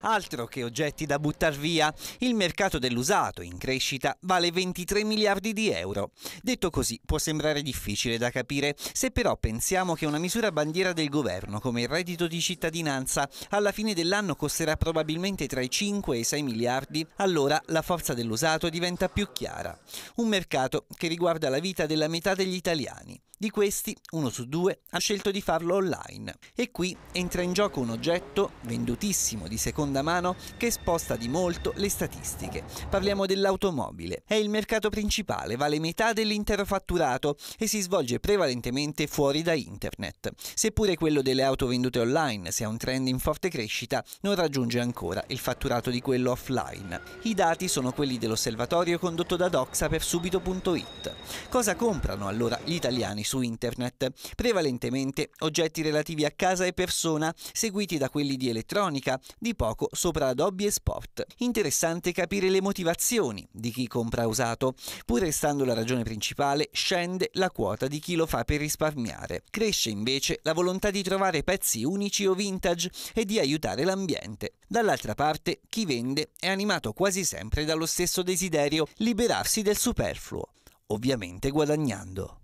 Altro che oggetti da buttare via, il mercato dell'usato in crescita vale 23 miliardi di euro. Detto così può sembrare difficile da capire, se però pensiamo che una misura bandiera del governo come il reddito di cittadinanza alla fine dell'anno costerà probabilmente tra i 5 e i 6 miliardi, allora la forza dell'usato diventa più chiara. Un mercato che riguarda la vita della metà degli italiani. Di questi, uno su due ha scelto di farlo online e qui entra in gioco un oggetto, vendutissimo di seconda mano, che sposta di molto le statistiche. Parliamo dell'automobile. È il mercato principale, vale metà dell'intero fatturato e si svolge prevalentemente fuori da internet. Seppure quello delle auto vendute online sia un trend in forte crescita, non raggiunge ancora il fatturato di quello offline. I dati sono quelli dell'osservatorio condotto da Doxa per subito.it. Cosa comprano allora gli italiani su internet, prevalentemente oggetti relativi a casa e persona, seguiti da quelli di elettronica, di poco sopra ad e sport. Interessante capire le motivazioni di chi compra usato. Pur restando la ragione principale, scende la quota di chi lo fa per risparmiare. Cresce invece la volontà di trovare pezzi unici o vintage e di aiutare l'ambiente. Dall'altra parte, chi vende è animato quasi sempre dallo stesso desiderio, liberarsi del superfluo, ovviamente guadagnando.